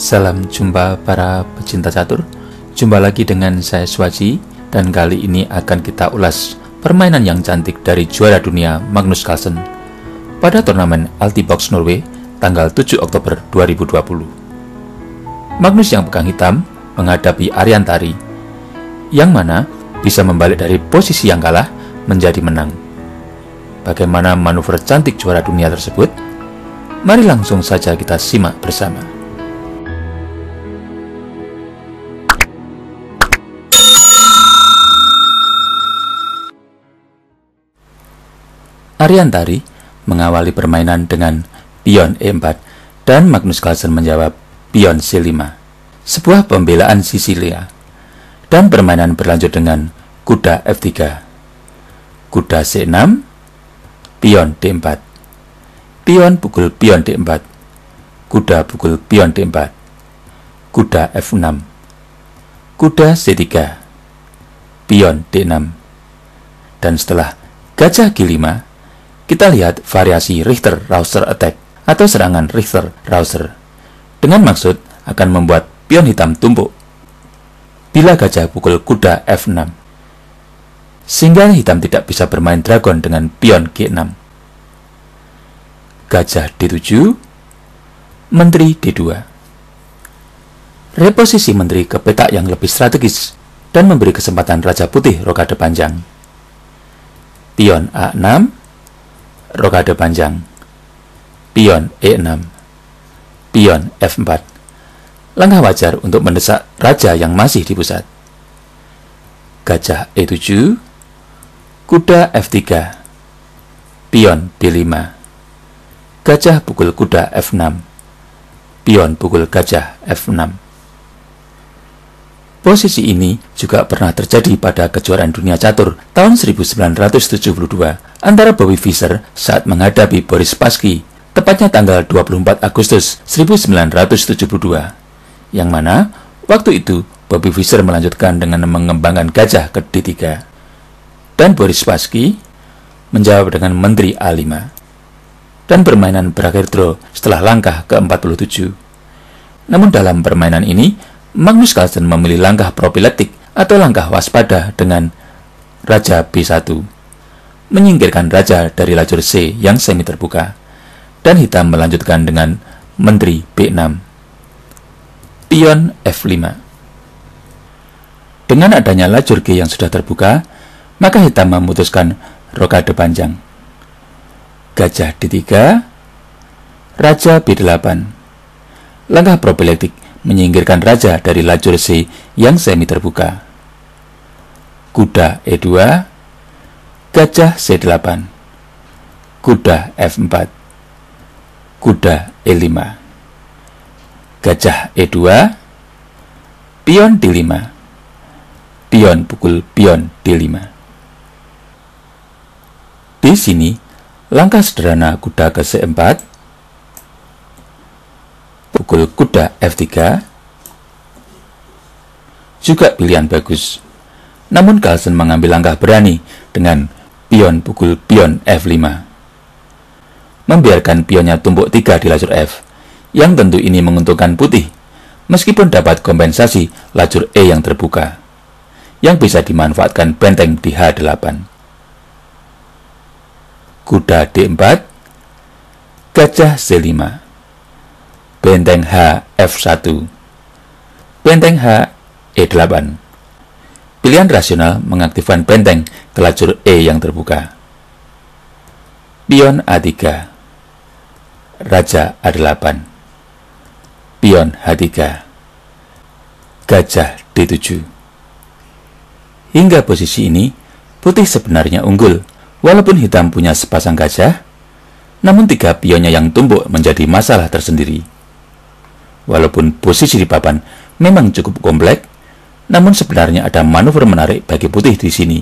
Salam jumpa para pecinta catur. Jumpa lagi dengan saya Swaji dan kali ini akan kita ulas permainan yang cantik dari juara dunia Magnus Carlsen pada turnamen Altibox Norway tanggal 7 Oktober 2020. Magnus yang pegang hitam menghadapi Ariantari yang mana bisa membalik dari posisi yang kalah menjadi menang. Bagaimana manuver cantik juara dunia tersebut? Mari langsung saja kita simak bersama. Ariantari mengawali permainan dengan pion E4 dan Magnus Carlsen menjawab pion C5. Sebuah pembelaan Sisilia. Dan permainan berlanjut dengan kuda F3, kuda C6, pion D4. Pion pukul pion D4. Kuda pukul pion D4. Kuda F6. Kuda C3. Pion D6. Dan setelah gajah G5, kita lihat variasi Richter-Rouser attack atau serangan Richter-Rouser. Dengan maksud akan membuat pion hitam tumpuk. Bila gajah pukul kuda F6, sehingga hitam tidak bisa bermain dragon dengan pion G6. Gajah D7, menteri D2. Reposisi menteri ke petak yang lebih strategis dan memberi kesempatan Raja Putih rokade panjang. Pion A6, rokade panjang pion E6 pion F4 langkah wajar untuk mendesak raja yang masih di pusat gajah E7 kuda F3 pion B5 gajah pukul kuda F6 pion pukul gajah F6 Posisi ini juga pernah terjadi pada kejuaraan dunia catur tahun 1972 antara Bobby Fischer saat menghadapi Boris Spassky, tepatnya tanggal 24 Agustus 1972. Yang mana, waktu itu Bobby Fischer melanjutkan dengan mengembangkan gajah ke D3. Dan Boris Spassky menjawab dengan Menteri A5. Dan permainan berakhir draw setelah langkah ke-47. Namun dalam permainan ini, Magnus Carlsen memilih langkah profiletik atau langkah waspada dengan Raja B1, menyingkirkan Raja dari lajur C yang semi terbuka, dan hitam melanjutkan dengan Menteri B6. Pion F5 Dengan adanya lajur G yang sudah terbuka, maka hitam memutuskan rokade panjang. Gajah D3, Raja B8. Langkah profiletik menyingkirkan raja dari lajur C yang semi terbuka. Kuda E2, gajah C8, kuda F4, kuda E5, gajah E2, pion D5, pion pukul pion D5. Di sini, langkah sederhana kuda ke C4 pukul kuda F3 juga pilihan bagus. Namun Carlsen mengambil langkah berani dengan pion pukul pion F5. Membiarkan pionnya tumpuk 3 di lajur F, yang tentu ini menguntungkan putih, meskipun dapat kompensasi lajur E yang terbuka, yang bisa dimanfaatkan benteng di H8. Kuda D4, Gajah C5 Benteng H F1 Benteng H E8 Pilihan rasional mengaktifkan benteng ke lajur E yang terbuka. Pion A3 Raja A8 Pion H3 Gajah D7 Hingga posisi ini, putih sebenarnya unggul, walaupun hitam punya sepasang gajah, namun tiga pionnya yang tumbuk menjadi masalah tersendiri. Walaupun posisi di papan memang cukup kompleks, namun sebenarnya ada manuver menarik bagi putih di sini,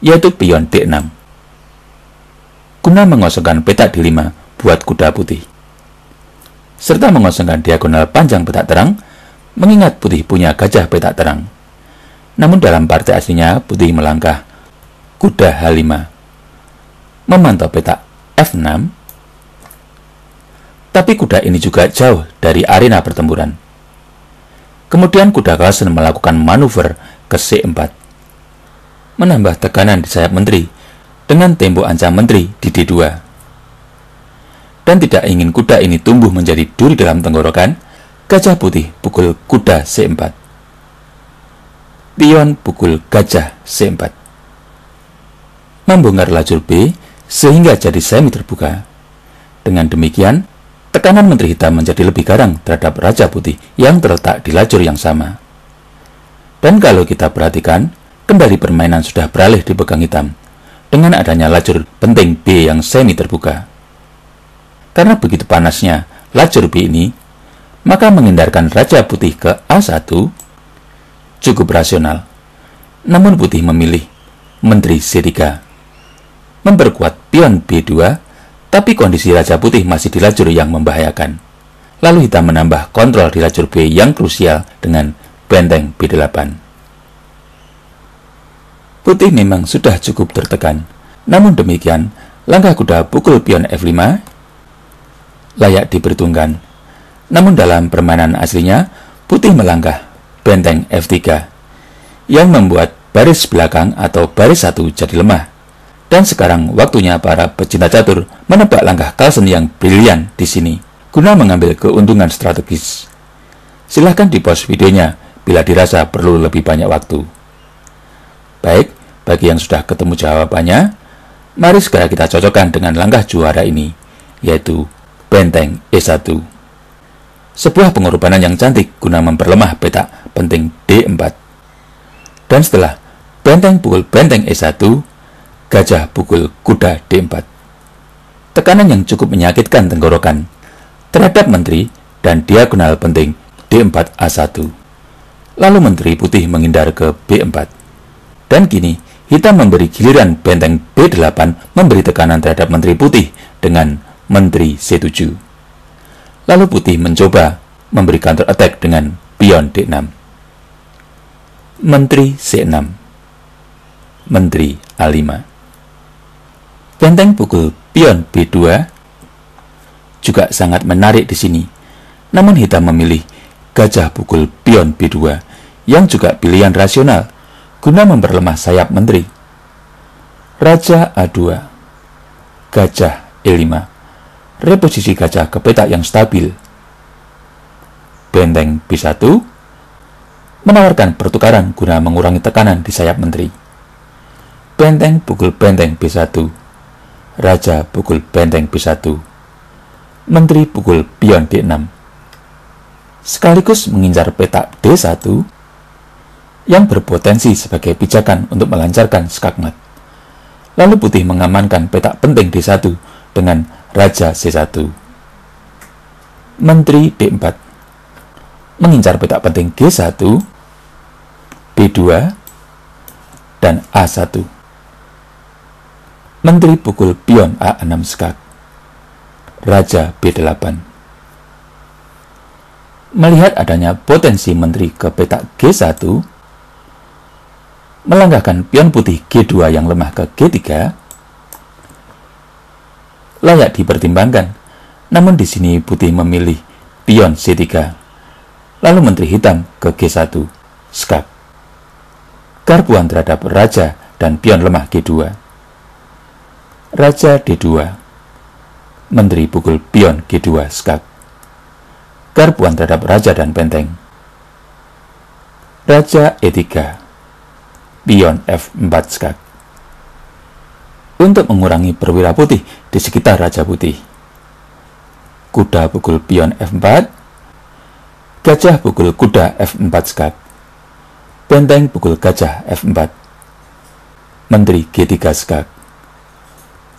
yaitu pion D6. Guna mengosongkan petak D5 buat kuda putih, serta mengosongkan diagonal panjang petak terang, mengingat putih punya gajah petak terang. Namun dalam partai aslinya, putih melangkah kuda H5, memantau petak F6, tapi kuda ini juga jauh dari arena pertempuran. Kemudian kuda klasen melakukan manuver ke C4. Menambah tekanan di sayap menteri dengan tembok ancam menteri di D2. Dan tidak ingin kuda ini tumbuh menjadi duri dalam tenggorokan, gajah putih pukul kuda C4. Pion pukul gajah C4. Membongkar lajur B sehingga jadi semi terbuka. Dengan demikian, Tekanan Menteri Hitam menjadi lebih garang terhadap Raja Putih yang terletak di lajur yang sama. Dan kalau kita perhatikan, kendali permainan sudah beralih di pegang hitam dengan adanya lajur penting B yang semi terbuka. Karena begitu panasnya lajur B ini, maka menghindarkan Raja Putih ke A1 cukup rasional. Namun Putih memilih Menteri C3 memperkuat pion B2 tapi kondisi Raja Putih masih di lajur yang membahayakan. Lalu Hitam menambah kontrol di lajur B yang krusial dengan benteng B8. Putih memang sudah cukup tertekan. Namun demikian, langkah kuda pukul pion F5 layak diperhitungkan. Namun dalam permainan aslinya, putih melangkah benteng F3 yang membuat baris belakang atau baris satu jadi lemah. Dan sekarang waktunya para pecinta catur menebak langkah Carlsen yang brilian di sini, guna mengambil keuntungan strategis. Silahkan di post videonya bila dirasa perlu lebih banyak waktu. Baik, bagi yang sudah ketemu jawabannya, mari segera kita cocokkan dengan langkah juara ini, yaitu benteng E1. Sebuah pengorbanan yang cantik guna memperlemah petak penting D4. Dan setelah benteng pukul benteng E1, gajah pukul kuda D4. Tekanan yang cukup menyakitkan tenggorokan terhadap menteri dan diagonal penting D4A1. Lalu menteri putih menghindar ke B4. Dan kini, hitam memberi giliran benteng B8 memberi tekanan terhadap menteri putih dengan menteri C7. Lalu putih mencoba memberi counter attack dengan pion D6. Menteri C6 Menteri A5 Benteng pukul pion B2 juga sangat menarik di sini. Namun hitam memilih gajah pukul pion B2 yang juga pilihan rasional guna memperlemah sayap menteri. Raja A2 Gajah E5 Reposisi gajah ke petak yang stabil Benteng B1 Menawarkan pertukaran guna mengurangi tekanan di sayap menteri Benteng pukul benteng B1 Raja pukul benteng B1, Menteri pukul pion D6. Sekaligus mengincar petak D1 yang berpotensi sebagai pijakan untuk melancarkan skakmat. Lalu putih mengamankan petak penting D1 dengan Raja C1. Menteri D4 mengincar petak penting G1, B2, dan A1. Menteri pukul pion A6 skak. Raja B8 Melihat adanya potensi menteri ke petak G1, melanggahkan pion putih G2 yang lemah ke G3, layak dipertimbangkan. Namun di sini putih memilih pion C3, lalu menteri hitam ke G1, skak. Garbuan terhadap raja dan pion lemah G2. Raja D2, Menteri pukul pion G2 skak, garbuan terhadap raja dan benteng. Raja E3, pion F4 skak. Untuk mengurangi perwira putih di sekitar Raja Putih. Kuda pukul pion F4, gajah pukul kuda F4 skak, benteng pukul gajah F4, menteri G3 skak.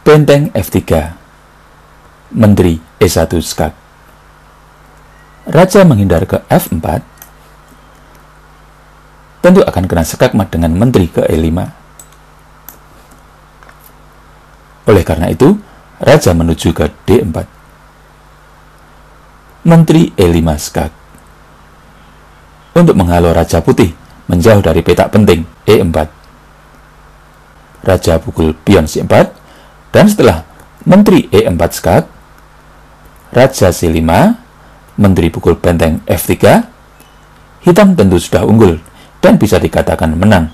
Benteng F3 Menteri E1 Skak Raja menghindar ke F4 tentu akan kena mat dengan menteri ke E5 oleh karena itu Raja menuju ke D4 Menteri E5 Skak untuk menghalau Raja Putih menjauh dari petak penting E4 Raja pukul pion C4 dan setelah Menteri E4 Skak Raja C5, Menteri pukul benteng F3, hitam tentu sudah unggul dan bisa dikatakan menang.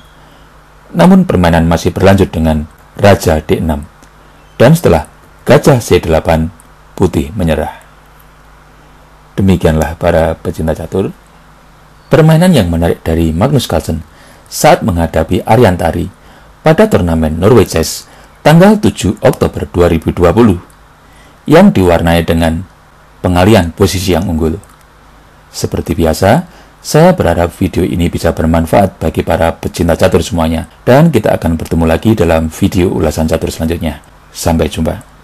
Namun permainan masih berlanjut dengan Raja D6. Dan setelah Gajah C8, putih menyerah. Demikianlah para pecinta catur. Permainan yang menarik dari Magnus Carlsen saat menghadapi Ariantari pada turnamen Norway Chess tanggal 7 Oktober 2020 yang diwarnai dengan pengalian posisi yang unggul. Seperti biasa, saya berharap video ini bisa bermanfaat bagi para pecinta catur semuanya dan kita akan bertemu lagi dalam video ulasan catur selanjutnya. Sampai jumpa.